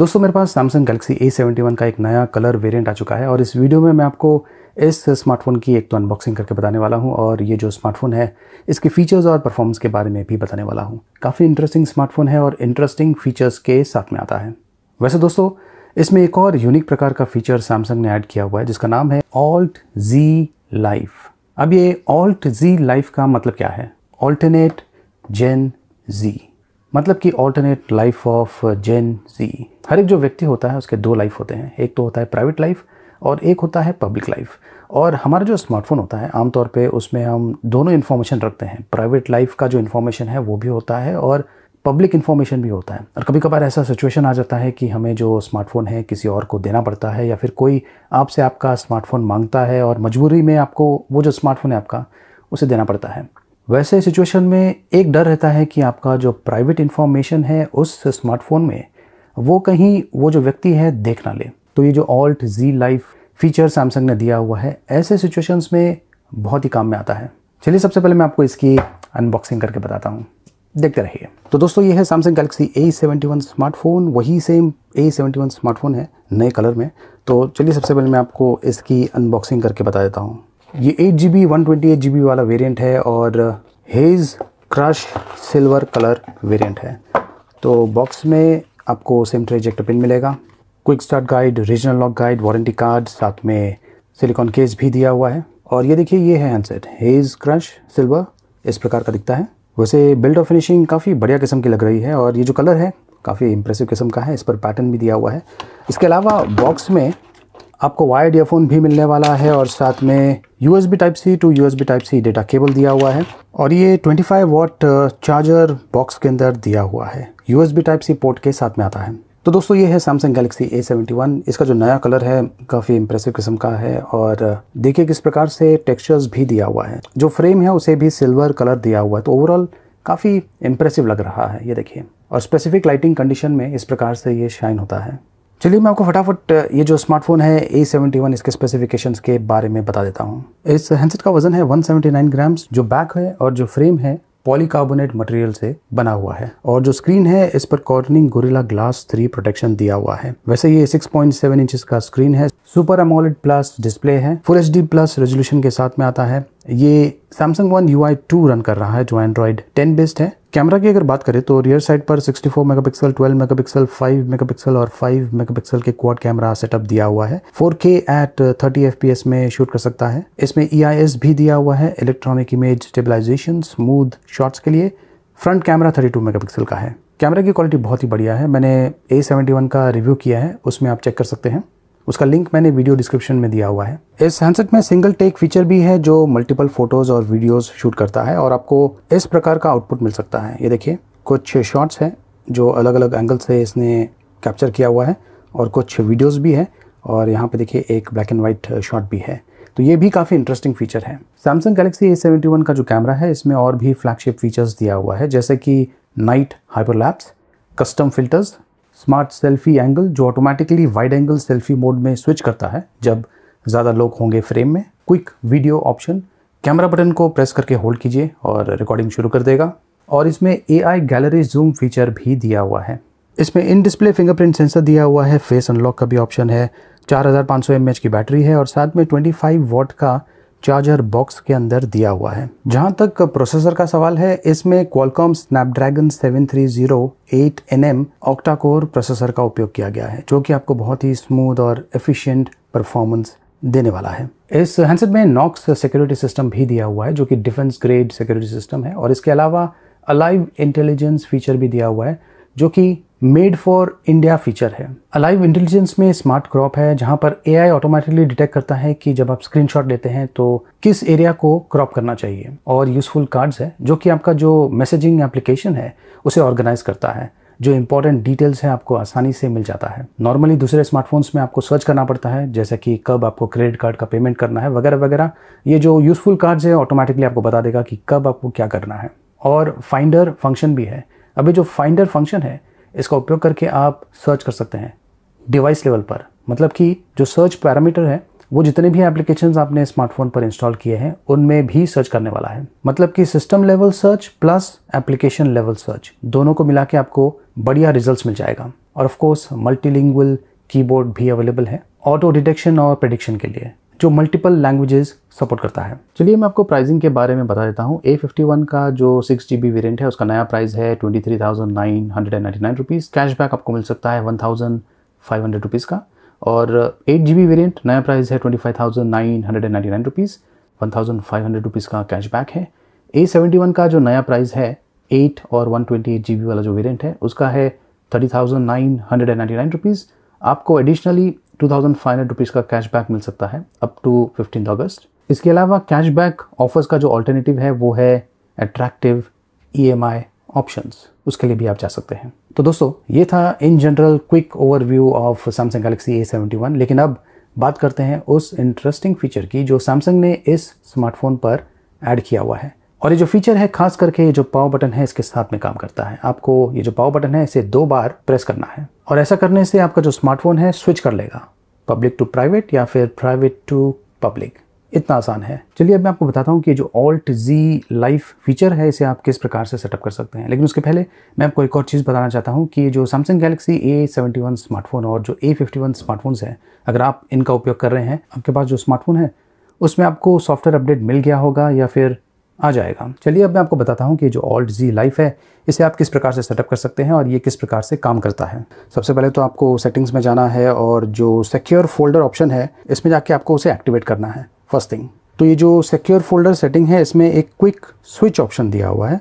दोस्तों मेरे पास Samsung Galaxy A seventy one का एक नया कलर वेरिएंट आ चुका है और इस वीडियो में मैं आपको इस स्मार्टफोन की एक तो अनबॉक्सिंग करके बताने वाला हूँ और ये जो स्मार्टफोन है इसके फीचर्स और परफॉर्मेंस के बारे में भी बताने वाला हूं काफ़ी इंटरेस्टिंग स्मार्टफोन है और इंटरेस्टिंग फीचर्स के साथ में आता है वैसे दोस्तों इसमें एक और यूनिक प्रकार का फीचर सैमसंग ने ऐड किया हुआ है जिसका नाम है ऑल्ट जी लाइफ अब ये ऑल्ट जी लाइफ का मतलब क्या है ऑल्टरनेट जेन जी मतलब कि alternate life of Gen Z हर एक जो व्यक्ति होता है उसके दो लाइफ होते हैं एक तो होता है प्राइवेट लाइफ और एक होता है पब्लिक लाइफ और हमारा जो स्मार्टफोन होता है आमतौर पे उसमें हम दोनों इन्फॉर्मेशन रखते हैं प्राइवेट लाइफ का जो इन्फॉर्मेशन है वो भी होता है और पब्लिक इन्फॉर्मेशन भी होता है और कभी कभार ऐसा सिचुएशन आ जाता है कि हमें जो स्मार्टफ़ोन है किसी और को देना पड़ता है या फिर कोई आपसे आपका स्मार्टफ़ोन मांगता है और मजबूरी में आपको वो जो स्मार्टफ़ोन है आपका उसे देना पड़ता है वैसे सिचुएशन में एक डर रहता है कि आपका जो प्राइवेट इन्फॉर्मेशन है उस स्मार्टफोन में वो कहीं वो जो व्यक्ति है देख ना ले तो ये जो Alt Z life feature Samsung ने दिया हुआ है ऐसे सिचुएशंस में बहुत ही काम में आता है चलिए सबसे पहले मैं आपको इसकी अनबॉक्सिंग करके बताता हूँ देखते रहिए तो दोस्तों ये है Samsung Galaxy A seventy one smartphone वही same A seventy one smartphone है नए कलर में तो चलिए सबसे पहले मैं आपको इसकी अनबॉक्सिंग करके बता देता हूँ ये एट जी B one twenty eight G B वाला वेरियंट है और haze crush silver colour variant है तो बॉक्स में आपको सिम ट्रे इजेक्टर पिन मिलेगा quick start guide regional lock guide warranty card साथ में सिलिकॉन केस भी दिया हुआ है और ये देखिए ये है हैंडसेट हेज़ क्रश सिल्वर इस प्रकार का दिखता है वैसे बिल्ड और फिनिशिंग काफ़ी बढ़िया किस्म की लग रही है और ये जो कलर है काफ़ी इंप्रेसिव किस्म का है इस पर पैटर्न भी दिया हुआ है इसके अलावा बॉक्स में आपको वायर्ड ईयरफोन भी मिलने वाला है और साथ में U S B type C to U S B type C data cable दिया हुआ है और ये 25 वॉट चार्जर बॉक्स के अंदर दिया हुआ है U S B type C port के साथ में आता है तो दोस्तों ये है Samsung Galaxy A seventy one इसका जो नया कलर है काफ़ी इंप्रेसिव किस्म का है और uh, देखिए किस प्रकार से टेक्सचर्स भी दिया हुआ है जो फ्रेम है उसे भी सिल्वर कलर दिया हुआ है तो ओवरऑल काफ़ी इंप्रेसिव लग रहा है ये देखिए और स्पेसिफिक लाइटिंग कंडीशन में इस प्रकार से ये शाइन होता है चलिए मैं आपको फटाफट ये जो स्मार्टफोन है ए सेवेंटी वन इसके स्पेसिफिकेशंस के बारे में बता देता हूँ इस हैंडसेट का वजन है 179 ग्राम्स जो बैक है और जो फ्रेम है पॉलीकार्बोनेट मटेरियल से बना हुआ है और जो स्क्रीन है इस पर Corning Gorilla Glass three protection दिया हुआ है वैसे ये 6.7 इंच का स्क्रीन है सुपर एमोलिड प्लस डिस्प्ले है फुल एच प्लस रेजोल्यूशन के साथ में आता है ये Samsung One U I two run कर रहा है जो एंड्रॉइड टेन बेस्ड है कैमरा की अगर बात करें तो रियर साइड पर 64 मेगापिक्सल 12 मेगापिक्सल 5 मेगापिक्सल और 5 मेगापिक्सल के क्वाड कैमरा सेटअप दिया हुआ है 4K एट 30 एफ में शूट कर सकता है इसमें ई e भी दिया हुआ है electronic image stabilisation smooth shots के लिए फ्रंट कैमरा 32 मेगापिक्सल का है कैमरा की क्वालिटी बहुत ही बढ़िया है मैंने ए का रिव्यू किया है उसमें आप चेक कर सकते हैं उसका लिंक मैंने वीडियो डिस्क्रिप्शन में दिया हुआ है इस हैंडसेट में सिंगल टेक फीचर भी है जो मल्टीपल फोटोज़ और वीडियोज़ शूट करता है और आपको इस प्रकार का आउटपुट मिल सकता है ये देखिए कुछ शॉट्स हैं जो अलग अलग एंगल से इसने कैप्चर किया हुआ है और कुछ वीडियोस भी है और यहाँ पे देखिए एक ब्लैक एंड वाइट शॉट भी है तो ये भी काफ़ी इंटरेस्टिंग फीचर है Samsung Galaxy A seventy one का जो कैमरा है इसमें और भी फ्लैगशिप फीचर्स दिया हुआ है जैसे कि night hyperlapse custom filters smart selfie angle जो automatically wide angle selfie mode में स्विच करता है जब ज़्यादा लोग होंगे फ्रेम में quick video option camera button को प्रेस करके होल्ड कीजिए और रिकॉर्डिंग शुरू कर देगा और इसमें A I gallery zoom feature भी दिया हुआ है इसमें इन डिस्प्ले फिंगरप्रिंट सेंसर दिया हुआ है फेस अनलॉक का भी ऑप्शन है एम एच की बैटरी है और साथ में फाइव वॉट का चार्जर बॉक्स के अंदर दिया हुआ है जहां तक प्रोसेसर का सवाल है इसमें क्वालकॉम स्नैपड्रैगन 7308 एन ऑक्टा कोर प्रोसेसर का उपयोग किया गया है जो कि आपको बहुत ही स्मूथ और एफिशिएंट परफॉर्मेंस देने वाला है इस हैंडसेट में नॉक्स सिक्योरिटी सिस्टम भी दिया हुआ है जो कि डिफेंस ग्रेड सिक्योरिटी सिस्टम है और इसके अलावा अलाइव इंटेलिजेंस फीचर भी दिया हुआ है जो कि मेड फॉर इंडिया फीचर है अलाइव इंटेलिजेंस में स्मार्ट क्रॉप है जहां पर ए आई ऑटोमेटिकली डिटेक्ट करता है कि जब आप शॉट लेते हैं तो किस एरिया को क्रॉप करना चाहिए और यूजफुल कार्ड्स है जो कि आपका जो मैसेजिंग एप्लीकेशन है उसे ऑर्गेनाइज करता है जो इंपॉर्टेंट डिटेल्स है आपको आसानी से मिल जाता है नॉर्मली दूसरे स्मार्टफोन्स में आपको सर्च करना पड़ता है जैसे कि कब आपको क्रेडिट कार्ड का पेमेंट करना है वगैरह वगैरह ये जो यूजफुल कार्ड्स है ऑटोमेटिकली आपको बता देगा कि कब आपको क्या करना है और फाइंडर फंक्शन भी है अभी जो फाइंडर फंक्शन है इसका उपयोग करके आप सर्च कर सकते हैं डिवाइस लेवल पर मतलब कि जो सर्च पैरामीटर है वो जितने भी एप्लीकेशंस आपने स्मार्टफोन पर इंस्टॉल किए हैं उनमें भी सर्च करने वाला है मतलब कि system level search plus application level search दोनों को मिला के आपको बढ़िया रिजल्ट मिल जाएगा और ऑफकोर्स मल्टीलिंगुअल कीबोर्ड भी अवेलेबल है ऑटो डिटेक्शन और प्रडिक्शन के लिए जो मल्टीपल लैंग्वेजेस सपोर्ट करता है चलिए मैं आपको प्राइसिंग के बारे में बता देता हूँ ए फिफ्टी वन का जो सिक्स जी बी वेरियंट है उसका नया प्राइस है twenty three thousand nine hundred and ninety nine rupees cashback आपको मिल सकता है one thousand five hundred rupees का और एट जी बी वेरियंट नया प्राइस है twenty five thousand nine hundred and ninety nine rupees one thousand five hundred rupees का कैशबैक है ए सेवेंटी वन का जो नया प्राइस है एट और one twenty eight G B वाला जो वेरियंट है उसका है thirty thousand nine hundred and ninety nine rupees आपको additionally two thousand five hundred rupees का कैशबैक मिल सकता है अप टू फिफ्टीन अगस्त इसके अलावा कैशबैक ऑफर्स का जो ऑल्टरनेटिव है वो है attractive E M I option उसके लिए भी आप जा सकते हैं तो दोस्तों ये था in general quick overview of Samsung Galaxy A seventy one लेकिन अब बात करते हैं उस इंटरेस्टिंग फीचर की जो सैमसंग ने इस स्मार्टफोन पर ऐड किया हुआ है और ये जो फीचर है खास करके ये जो पाव बटन है इसके साथ में काम करता है आपको ये जो पाव बटन है इसे दो बार प्रेस करना है और ऐसा करने से आपका जो स्मार्टफोन है स्विच कर लेगा पब्लिक टू प्राइवेट या फिर प्राइवेट टू पब्लिक इतना आसान है चलिए अब मैं आपको बताता हूँ कि जो ऑल्ट जी लाइफ फीचर है इसे आप किस प्रकार से सेटअप कर सकते हैं लेकिन उसके पहले मैं आपको एक और चीज़ बताना चाहता हूँ कि जो Samsung Galaxy A seventy one smartphone और जो ए फिफ्टी वन स्मार्टफोन्स हैं अगर आप इनका उपयोग कर रहे हैं आपके पास जो स्मार्टफोन है उसमें आपको सॉफ्टवेयर अपडेट मिल गया होगा या फिर आ जाएगा चलिए अब मैं आपको बताता हूँ कि जो ऑल्ट जी लाइफ है इसे आप किस प्रकार से सेटअप कर सकते हैं और ये किस प्रकार से काम करता है सबसे पहले तो आपको सेटिंग्स में जाना है और जो सिक्योर फोल्डर ऑप्शन है इसमें जाके आपको उसे एक्टिवेट करना है फर्स्ट थिंग तो ये जो सिक्योर फोल्डर सेटिंग है इसमें एक क्विक स्विच ऑप्शन दिया हुआ है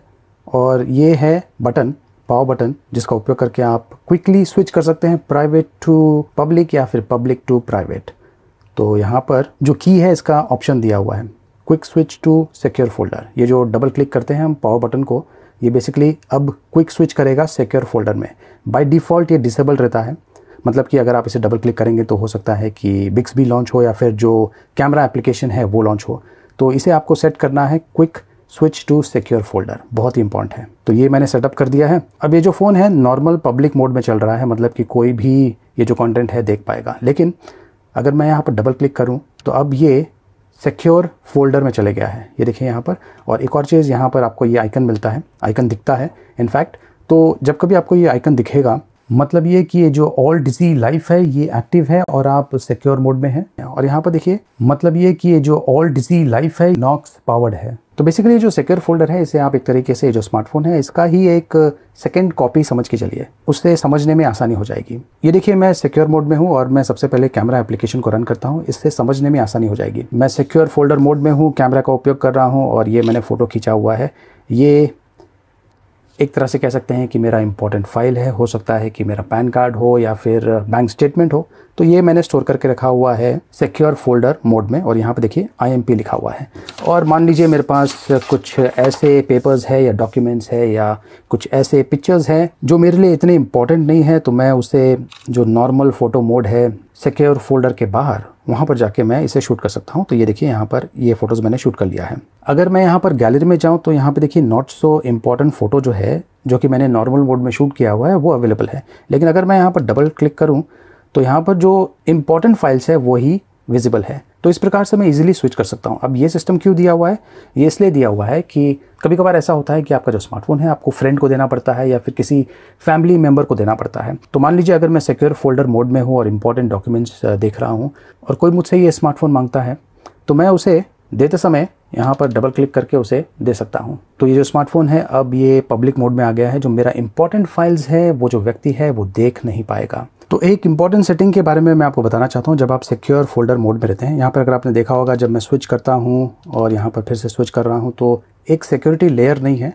और ये है बटन पावर बटन जिसका उपयोग करके आप क्विकली स्विच कर सकते हैं प्राइवेट टू पब्लिक या फिर पब्लिक टू प्राइवेट तो यहाँ पर जो की है इसका ऑप्शन दिया हुआ है quick switch to secure folder ये जो डबल क्लिक करते हैं हम पावर बटन को ये बेसिकली अब क्विक स्विच करेगा सिक्योर फोल्डर में बाय डिफ़ॉल्ट ये डिसेबल रहता है मतलब कि अगर आप इसे डबल क्लिक करेंगे तो हो सकता है कि बिक्स भी लॉन्च हो या फिर जो कैमरा एप्लीकेशन है वो लॉन्च हो तो इसे आपको सेट करना है quick switch to secure folder बहुत ही इंपॉर्टेंट है तो ये मैंने सेटअप कर दिया है अब ये जो फ़ोन है नॉर्मल पब्लिक मोड में चल रहा है मतलब कि कोई भी ये जो कंटेंट है देख पाएगा लेकिन अगर मैं यहाँ पर डबल क्लिक करूँ तो अब ये सिक्योर फोल्डर में चले गया है ये देखिए यहाँ पर और एक और चीज़ यहाँ पर आपको ये आइकन मिलता है आइकन दिखता है इनफैक्ट तो जब कभी आपको ये आइकन दिखेगा मतलब ये कि ये जो ऑल डिजी लाइफ है ये एक्टिव है और आप सिक्योर मोड में हैं और यहाँ पर देखिए मतलब ये कि ये जो ऑल डिजी लाइफ है नॉक्स पावर्ड है तो बेसिकली जो सिक्योर फोल्डर है इसे आप एक तरीके से जो स्मार्टफोन है इसका ही एक सेकेंड कॉपी समझ के चलिए उससे समझने में आसानी हो जाएगी ये देखिए मैं सिक्योर मोड में हूँ और मैं सबसे पहले कैमरा एप्लीकेशन को रन करता हूँ इससे समझने में आसानी हो जाएगी मैं सिक्योर फोल्डर मोड में हूँ कैमरा का उपयोग कर रहा हूँ और ये मैंने फ़ोटो खींचा हुआ है ये एक तरह से कह सकते हैं कि मेरा इंपॉर्टेंट फाइल है हो सकता है कि मेरा पैन कार्ड हो या फिर बैंक स्टेटमेंट हो तो ये मैंने स्टोर करके रखा हुआ है सिक्योर फोल्डर मोड में और यहाँ पे देखिए आईएमपी लिखा हुआ है और मान लीजिए मेरे पास कुछ ऐसे पेपर्स है या डॉक्यूमेंट्स है या कुछ ऐसे पिक्चर्स हैं जो मेरे लिए इतने इंपॉर्टेंट नहीं है तो मैं उसे जो नॉर्मल फ़ोटो मोड है सिक्योर फोल्डर के बाहर वहाँ पर जाके मैं इसे शूट कर सकता हूँ तो ये देखिए यहाँ पर ये फ़ोटोज़ मैंने शूट कर लिया है अगर मैं यहाँ पर गैलरी में जाऊँ तो यहाँ पे देखिए नॉट सो इम्पॉर्टेंट फ़ोटो जो है जो कि मैंने नॉर्मल मोड में शूट किया हुआ है वो अवेलेबल है लेकिन अगर मैं यहाँ पर डबल क्लिक करूँ तो यहाँ पर जो इम्पॉर्टेंट फाइल्स है वही विजिबल है तो इस प्रकार से मैं इजीली स्विच कर सकता हूँ अब ये सिस्टम क्यों दिया हुआ है ये इसलिए दिया हुआ है कि कभी कभार ऐसा होता है कि आपका जो स्मार्टफोन है आपको फ्रेंड को देना पड़ता है या फिर किसी फैमिली मेम्बर को देना पड़ता है तो मान लीजिए अगर मैं सिक्योर फोल्डर मोड में हूँ और इंपॉर्टेंट डॉक्यूमेंट्स देख रहा हूँ और कोई मुझसे ये स्मार्टफोन मांगता है तो मैं उसे देते समय यहाँ पर डबल क्लिक करके उसे दे सकता हूँ तो ये जो स्मार्टफोन है अब ये पब्लिक मोड में आ गया है जो मेरा इंपॉर्टेंट फाइल्स है वो जो व्यक्ति है वो देख नहीं पाएगा तो एक इंपॉर्टेंट सेटिंग के बारे में मैं आपको बताना चाहता हूँ जब आप सिक्योर फोल्डर मोड में रहते हैं यहाँ पर अगर आपने देखा होगा जब मैं स्विच करता हूँ और यहाँ पर फिर से स्विच कर रहा हूँ तो एक सिक्योरिटी लेयर नहीं है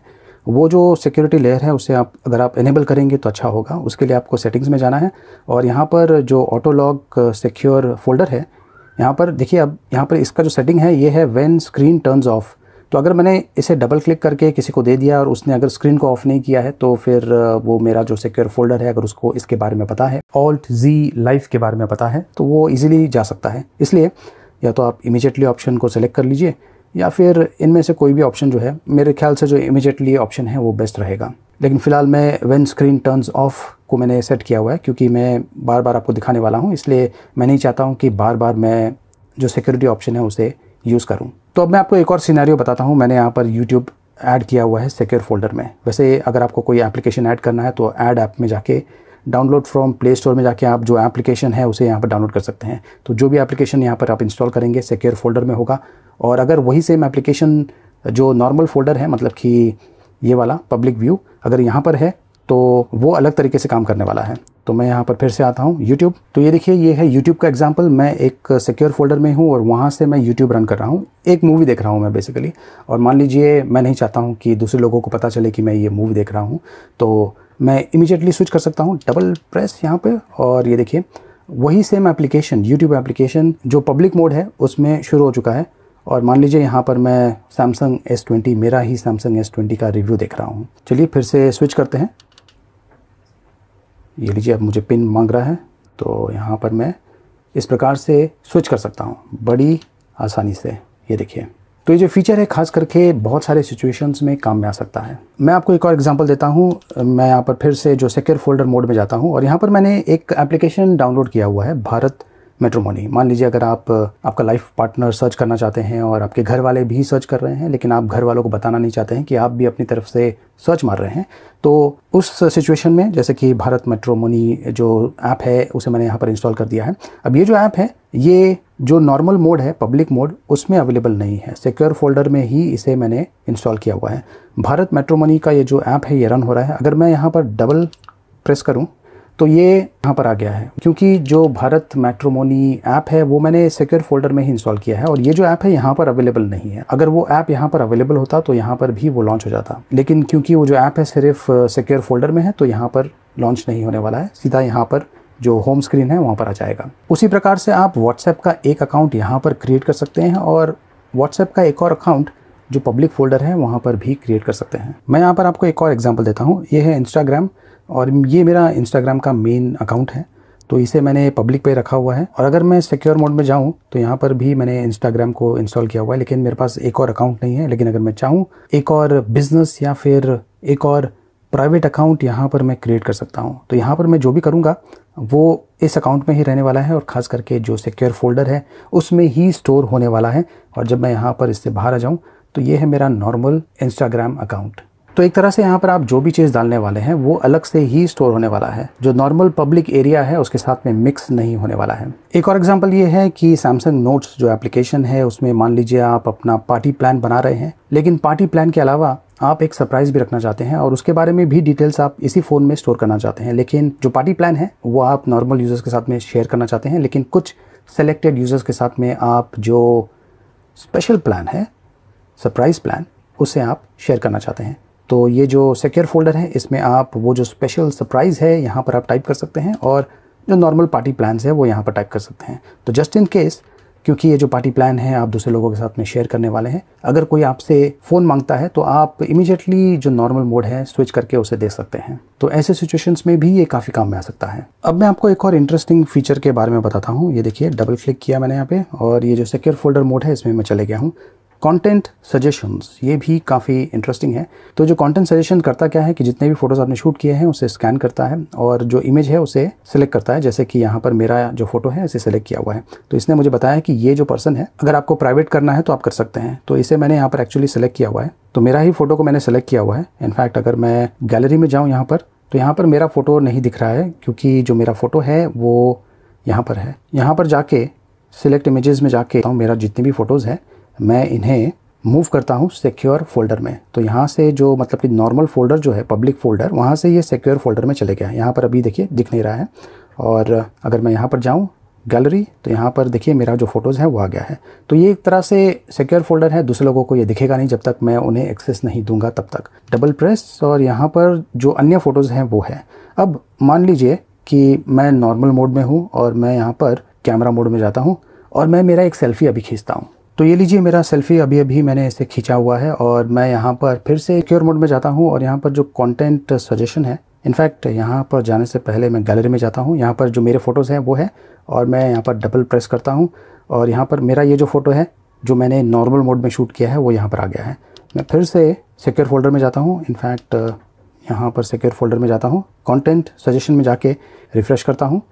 वो जो सिक्योरिटी लेयर है उसे आप अगर आप इनेबल करेंगे तो अच्छा होगा उसके लिए आपको सेटिंग्स में जाना है और यहाँ पर जो ऑटो लॉक सिक्योर फोल्डर है यहाँ पर देखिए अब यहाँ पर इसका जो सेटिंग है ये है वेन स्क्रीन टर्न्स ऑफ़ तो अगर मैंने इसे डबल क्लिक करके किसी को दे दिया और उसने अगर स्क्रीन को ऑफ नहीं किया है तो फिर वो मेरा जो सिक्योर फोल्डर है अगर उसको इसके बारे में पता है ऑल्ट जी लाइफ के बारे में पता है तो वो ईजिली जा सकता है इसलिए या तो आप इमीजिएटली ऑप्शन को सेलेक्ट कर लीजिए या फिर इनमें से कोई भी ऑप्शन जो है मेरे ख्याल से जो इमीजिएटली ऑप्शन है वो बेस्ट रहेगा लेकिन फ़िलहाल मैं वेन स्क्रीन टर्नस ऑफ को मैंने सेट किया हुआ है क्योंकि मैं बार बार आपको दिखाने वाला हूँ इसलिए मैं नहीं चाहता हूँ कि बार बार मैं जो सिक्योरिटी ऑप्शन है उसे यूज़ करूँ तो अब मैं आपको एक और सीनारी बताता हूँ मैंने यहाँ पर यूट्यूब ऐड किया हुआ है सिक्योर फोल्डर में वैसे अगर आपको कोई एप्लीकेशन ऐड करना है तो ऐड ऐप में जाके डाउनलोड फ्रॉम प्ले स्टोर में जाके आप जो एप्लीकेशन है उसे यहाँ पर डाउनलोड कर सकते हैं तो जो भी एप्लीकेशन यहाँ पर आप इंस्टॉल करेंगे सिक्योर फोल्डर में होगा और अगर वही सेम एप्लीकेशन जो नॉर्मल फोल्डर है मतलब कि ये वाला पब्लिक व्यू अगर यहाँ पर है तो वो अलग तरीके से काम करने वाला है तो मैं यहाँ पर फिर से आता हूँ यूट्यूब तो ये देखिए ये है यूट्यूब का एग्जाम्पल मैं एक सिक्योर फोल्डर में हूँ और वहाँ से मैं यूट्यूब रन कर रहा हूँ एक मूवी देख रहा हूँ मैं बेसिकली और मान लीजिए मैं नहीं चाहता हूँ कि दूसरे लोगों को पता चले कि मैं ये मूवी देख रहा हूँ तो मैं इमीजिएटली स्विच कर सकता हूँ डबल प्रेस यहाँ पर और ये देखिए वही सेम एप्लीकेशन यूट्यूब एप्लीकेशन जो पब्लिक मोड है उसमें शुरू हो चुका है और मान लीजिए यहाँ पर मैं सैमसंग S20 मेरा ही सैमसंग S20 का रिव्यू देख रहा हूँ चलिए फिर से स्विच करते हैं ये लीजिए अब मुझे पिन मांग रहा है तो यहाँ पर मैं इस प्रकार से स्विच कर सकता हूँ बड़ी आसानी से ये देखिए तो ये जो फीचर है खास करके बहुत सारे सिचुएशंस में काम में आ सकता है मैं आपको एक और एग्जांपल देता हूँ मैं यहाँ पर फिर से जो सिक्योर फोल्डर मोड में जाता हूँ और यहाँ पर मैंने एक एप्लीकेशन डाउनलोड किया हुआ है भारत मेट्रोमोनी मान लीजिए अगर आप आपका लाइफ पार्टनर सर्च करना चाहते हैं और आपके घर वाले भी सर्च कर रहे हैं लेकिन आप घर वालों को बताना नहीं चाहते हैं कि आप भी अपनी तरफ से सर्च मार रहे हैं तो उस सिचुएशन में जैसे कि भारत मेट्रोमोनी जो ऐप है उसे मैंने यहाँ पर इंस्टॉल कर दिया है अब ये जो ऐप है ये जो नॉर्मल मोड है पब्लिक मोड उसमें अवेलेबल नहीं है सिक्योर फोल्डर में ही इसे मैंने इंस्टॉल किया हुआ है भारत मेट्रोमनी का ये जो ऐप है ये रन हो रहा है अगर मैं यहाँ पर डबल प्रेस करूँ तो ये यहाँ पर आ गया है क्योंकि जो भारत मैट्रोमोनी ऐप है वो मैंने सिक्योर फोल्डर में ही इंस्टॉल किया है और ये जो ऐप है यहाँ पर अवेलेबल नहीं है अगर वो ऐप यहाँ पर अवेलेबल होता तो यहाँ पर भी वो लॉन्च हो जाता लेकिन क्योंकि वो जो ऐप है सिर्फ सिक्योर फोल्डर में है तो यहाँ पर लॉन्च नहीं होने वाला है सीधा यहाँ पर जो होम स्क्रीन है वहाँ पर आ जाएगा उसी प्रकार से आप व्हाट्सएप का एक अकाउंट यहाँ पर क्रिएट कर सकते हैं और व्हाट्सएप का एक और अकाउंट जो पब्लिक फोल्डर है वहाँ पर भी क्रिएट कर सकते हैं मैं यहाँ पर आपको एक और एग्जाम्पल देता हूँ ये है इंस्टाग्राम और ये मेरा इंस्टाग्राम का मेन अकाउंट है तो इसे मैंने पब्लिक पे रखा हुआ है और अगर मैं सिक्योर मोड में जाऊँ तो यहाँ पर भी मैंने इंस्टाग्राम को इंस्टॉल किया हुआ है लेकिन मेरे पास एक और अकाउंट नहीं है लेकिन अगर मैं चाहूँ एक और बिज़नेस या फिर एक और प्राइवेट अकाउंट यहाँ पर मैं क्रिएट कर सकता हूँ तो यहाँ पर मैं जो भी करूँगा वो इस अकाउंट में ही रहने वाला है और ख़ास करके जो सिक्योर फोल्डर है उसमें ही स्टोर होने वाला है और जब मैं यहाँ पर इससे बाहर आ जाऊँ तो ये है मेरा नॉर्मल इंस्टाग्राम अकाउंट तो एक तरह से यहाँ पर आप जो भी चीज़ डालने वाले हैं वो अलग से ही स्टोर होने वाला है जो नॉर्मल पब्लिक एरिया है उसके साथ में मिक्स नहीं होने वाला है एक और एग्जाम्पल ये है कि सैमसंग नोट्स जो एप्लीकेशन है उसमें मान लीजिए आप अपना पार्टी प्लान बना रहे हैं लेकिन पार्टी प्लान के अलावा आप एक सरप्राइज भी रखना चाहते हैं और उसके बारे में भी डिटेल्स आप इसी फ़ोन में स्टोर करना चाहते हैं लेकिन जो पार्टी प्लान है वो आप नॉर्मल यूज़र्स के साथ में शेयर करना चाहते हैं लेकिन कुछ सेलेक्टेड यूज़र्स के साथ में आप जो स्पेशल प्लान है सरप्राइज़ प्लान उसे आप शेयर करना चाहते हैं तो ये जो सिक्योर फोल्डर है इसमें आप वो जो स्पेशल सरप्राइज़ है यहाँ पर आप टाइप कर सकते हैं और जो नॉर्मल पार्टी प्लान्स है वो यहाँ पर टाइप कर सकते हैं तो जस्ट इन केस क्योंकि ये जो पार्टी प्लान है आप दूसरे लोगों के साथ में शेयर करने वाले हैं अगर कोई आपसे फ़ोन मांगता है तो आप इमीजिएटली जो नॉर्मल मोड है स्विच करके उसे दे सकते हैं तो ऐसे सिचुएशंस में भी ये काफ़ी काम में आ सकता है अब मैं आपको एक और इंटरेस्टिंग फीचर के बारे में बताता हूँ ये देखिए डबल क्लिक किया मैंने यहाँ पे और ये जो सिक्योर फोल्डर मोड है इसमें मैं चले गया हूँ कंटेंट सजेशंस ये भी काफ़ी इंटरेस्टिंग है तो जो कंटेंट सजेशन करता क्या है कि जितने भी फोटोज़ आपने शूट किए हैं उसे स्कैन करता है और जो इमेज है उसे सेलेक्ट करता है जैसे कि यहाँ पर मेरा जो फोटो है इसे सेलेक्ट किया हुआ है तो इसने मुझे बताया कि ये जो पर्सन है अगर आपको प्राइवेट करना है तो आप कर सकते हैं तो इसे मैंने यहाँ पर एक्चुअली सेलेक्ट किया हुआ है तो मेरा ही फोटो को मैंने सेलेक्ट किया हुआ है इनफैक्ट अगर मैं गैलरी में जाऊँ यहाँ पर तो यहाँ पर मेरा फ़ोटो नहीं दिख रहा है क्योंकि जो मेरा फ़ोटो है वो यहाँ पर है यहाँ पर जाके सिलेक्ट इमेजेस में जाके मेरा जितने भी फ़ोटोज़ हैं मैं इन्हें मूव करता हूँ सिक्योर फोल्डर में तो यहाँ से जो मतलब कि नॉर्मल फोल्डर जो है पब्लिक फोल्डर वहाँ से ये सिक्योर फोल्डर में चले गया है यहाँ पर अभी देखिए दिख नहीं रहा है और अगर मैं यहाँ पर जाऊँ गैलरी तो यहाँ पर देखिए मेरा जो फ़ोटोज़ है वो आ गया है तो ये एक तरह से सिक्योर फोल्डर है दूसरे लोगों को ये दिखेगा नहीं जब तक मैं उन्हें एक्सेस नहीं दूंगा तब तक डबल प्रेस और यहाँ पर जो अन्य फ़ोटोज़ हैं वो है अब मान लीजिए कि मैं नॉर्मल मोड में हूँ और मैं यहाँ पर कैमरा मोड में जाता हूँ और मैं मेरा एक सेल्फ़ी अभी खींचता हूँ तो ये लीजिए मेरा सेल्फ़ी अभी अभी मैंने इसे खींचा हुआ है और मैं यहाँ पर फिर से क्योर मोड में जाता हूँ और यहाँ पर जो कंटेंट सजेशन है इनफैक्ट यहाँ पर जाने से पहले मैं गैलरी में जाता हूँ यहाँ पर जो मेरे फ़ोटोज़ हैं वो है और मैं यहाँ पर डबल प्रेस करता हूँ और यहाँ पर मेरा ये जो फ़ोटो है जो मैंने नॉर्मल मोड में शूट किया है वो यहाँ पर आ गया है मैं फिर से सिक्योर फोल्डर में जाता हूँ इनफैक्ट यहाँ पर सिक्योर फोल्डर में जाता हूँ कंटेंट सजेशन में जाके रिफ़्रेश करता हूँ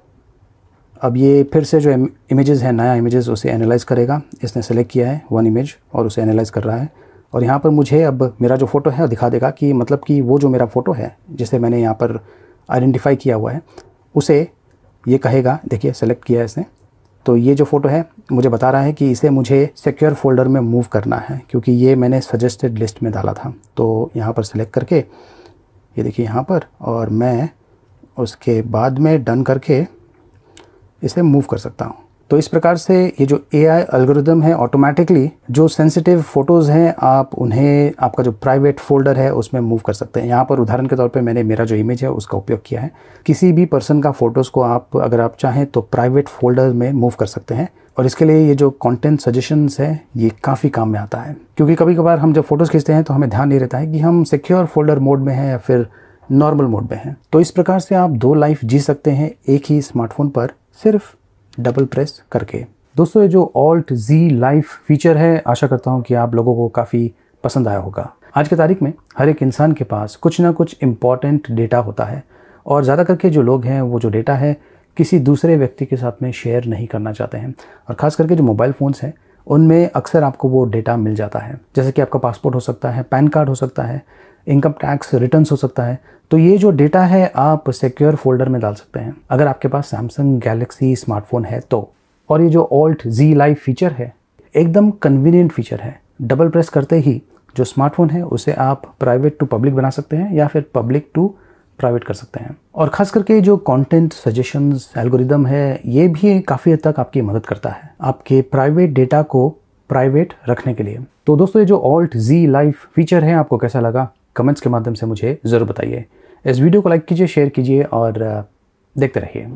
अब ये फिर से जो इमेजेस है नया इमेजेस उसे एनालाइज़ करेगा इसने सेलेक्ट किया है वन इमेज और उसे एनालाइज़ कर रहा है और यहाँ पर मुझे अब मेरा जो फ़ोटो है दिखा देगा कि मतलब कि वो जो मेरा फ़ोटो है जिसे मैंने यहाँ पर आइडेंटिफाई किया हुआ है उसे ये कहेगा देखिए सेलेक्ट किया है इसने तो ये जो फ़ोटो है मुझे बता रहा है कि इसे मुझे सिक्योर फोल्डर में मूव करना है क्योंकि ये मैंने सजेस्टेड लिस्ट में डाला था तो यहाँ पर सेलेक्ट करके ये देखिए यहाँ पर और मैं उसके बाद में डन करके इसे मूव कर सकता हूँ तो इस प्रकार से ये जो ए आई एल्गोरिदम है ऑटोमेटिकली जो सेंसिटिव फ़ोटोज़ हैं आप उन्हें आपका जो प्राइवेट फोल्डर है उसमें मूव कर सकते हैं यहाँ पर उदाहरण के तौर पे मैंने मेरा जो इमेज है उसका उपयोग किया है किसी भी पर्सन का फ़ोटोज़ को आप अगर आप चाहें तो प्राइवेट फोल्डर में मूव कर सकते हैं और इसके लिए ये जो कंटेंट सजेशंस है ये काफ़ी काम में आता है क्योंकि कभी कभार हम जब फ़ोटोज़ खींचते हैं तो हमें ध्यान नहीं रहता है कि हम सिक्योर फोल्डर मोड में हैं या फिर नॉर्मल मोड में हैं तो इस प्रकार से आप दो लाइफ जी सकते हैं एक ही स्मार्टफोन पर सिर्फ डबल प्रेस करके दोस्तों ये जो ऑल्ट जी लाइफ फीचर है आशा करता हूँ कि आप लोगों को काफ़ी पसंद आया होगा आज की तारीख में हर एक इंसान के पास कुछ ना कुछ इम्पॉर्टेंट डेटा होता है और ज़्यादा करके जो लोग हैं वो जो डेटा है किसी दूसरे व्यक्ति के साथ में शेयर नहीं करना चाहते हैं और ख़ास करके जो मोबाइल फ़ोन्स हैं उनमें अक्सर आपको वो डेटा मिल जाता है जैसे कि आपका पासपोर्ट हो सकता है पैन कार्ड हो सकता है इनकम टैक्स रिटर्न हो सकता है तो ये जो डेटा है आप सिक्योर फोल्डर में डाल सकते हैं अगर आपके पास सैमसंग गैलेक्सी स्मार्टफोन है तो और ये जो ऑल्ट जी लाइव फीचर है एकदम कन्वीनियंट फीचर है डबल प्रेस करते ही जो स्मार्टफोन है उसे आप प्राइवेट टू पब्लिक बना सकते हैं या फिर पब्लिक टू प्राइवेट कर सकते हैं और ख़ास करके जो कंटेंट सजेशंस एल्गोरिदम है ये भी काफ़ी हद तक आपकी मदद करता है आपके प्राइवेट डेटा को प्राइवेट रखने के लिए तो दोस्तों ये जो ऑल्ट जी लाइव फीचर है आपको कैसा लगा कमेंट्स के माध्यम से मुझे ज़रूर बताइए इस वीडियो को लाइक कीजिए शेयर कीजिए और देखते रहिए